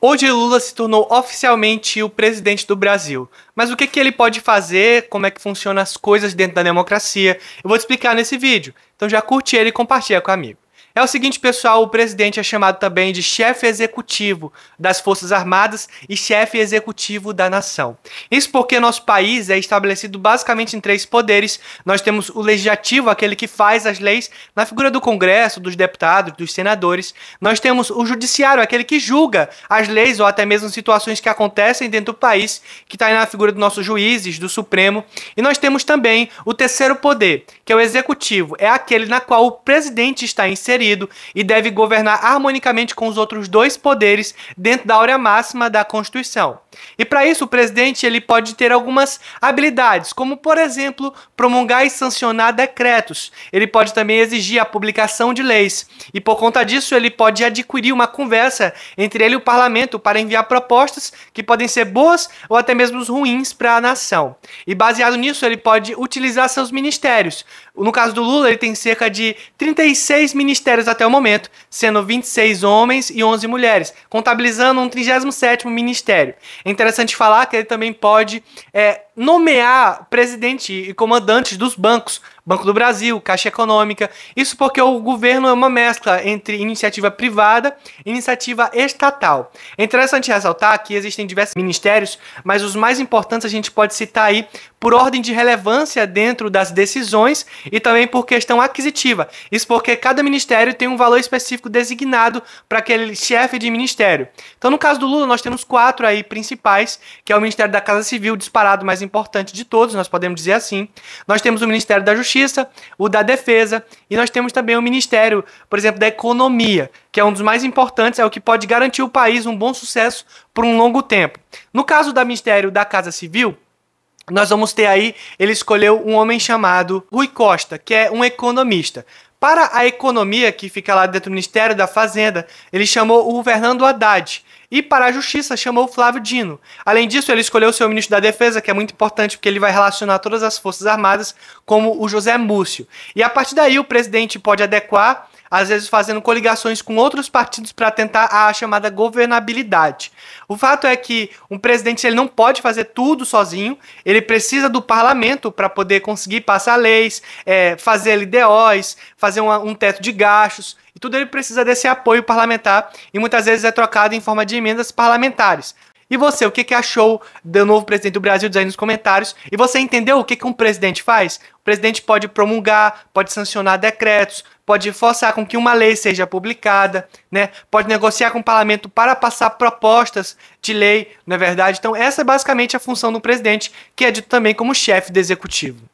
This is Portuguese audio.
Hoje Lula se tornou oficialmente o presidente do Brasil. Mas o que, que ele pode fazer, como é que funcionam as coisas dentro da democracia, eu vou te explicar nesse vídeo. Então já curte ele e compartilha com amigo. É o seguinte, pessoal, o presidente é chamado também de chefe executivo das Forças Armadas e chefe executivo da nação. Isso porque nosso país é estabelecido basicamente em três poderes. Nós temos o legislativo, aquele que faz as leis, na figura do Congresso, dos deputados, dos senadores. Nós temos o judiciário, aquele que julga as leis ou até mesmo situações que acontecem dentro do país, que está na figura dos nossos juízes, do Supremo. E nós temos também o terceiro poder, que é o executivo, é aquele na qual o presidente está inserido e deve governar harmonicamente com os outros dois poderes dentro da área máxima da Constituição. E para isso, o presidente ele pode ter algumas habilidades, como por exemplo, promulgar e sancionar decretos. Ele pode também exigir a publicação de leis e por conta disso ele pode adquirir uma conversa entre ele e o parlamento para enviar propostas que podem ser boas ou até mesmo ruins para a nação. E baseado nisso, ele pode utilizar seus ministérios. No caso do Lula, ele tem cerca de 36 ministérios ministérios até o momento, sendo 26 homens e 11 mulheres, contabilizando um 37º ministério. É interessante falar que ele também pode é, nomear presidente e comandantes dos bancos, Banco do Brasil, Caixa Econômica. Isso porque o governo é uma mescla entre iniciativa privada e iniciativa estatal. É interessante ressaltar que existem diversos ministérios, mas os mais importantes a gente pode citar aí por ordem de relevância dentro das decisões e também por questão aquisitiva. Isso porque cada ministério ministério tem um valor específico designado para aquele chefe de ministério. Então, no caso do Lula, nós temos quatro aí principais, que é o Ministério da Casa Civil, disparado mais importante de todos, nós podemos dizer assim. Nós temos o Ministério da Justiça, o da Defesa, e nós temos também o Ministério, por exemplo, da Economia, que é um dos mais importantes, é o que pode garantir o país um bom sucesso por um longo tempo. No caso do Ministério da Casa Civil, nós vamos ter aí, ele escolheu um homem chamado Rui Costa, que é um economista. Para a economia, que fica lá dentro do Ministério da Fazenda, ele chamou o Fernando Haddad. E para a Justiça, chamou o Flávio Dino. Além disso, ele escolheu o seu ministro da Defesa, que é muito importante porque ele vai relacionar todas as Forças Armadas, como o José Múcio. E a partir daí, o presidente pode adequar às vezes fazendo coligações com outros partidos para tentar a chamada governabilidade. O fato é que um presidente ele não pode fazer tudo sozinho, ele precisa do parlamento para poder conseguir passar leis, é, fazer LDOs, fazer uma, um teto de gastos, e tudo ele precisa desse apoio parlamentar e muitas vezes é trocado em forma de emendas parlamentares. E você, o que, que achou do novo presidente do Brasil? Diz aí nos comentários. E você entendeu o que, que um presidente faz? O presidente pode promulgar, pode sancionar decretos, pode forçar com que uma lei seja publicada, né? Pode negociar com o parlamento para passar propostas de lei, não é verdade? Então, essa é basicamente a função do presidente, que é dito também como chefe do executivo.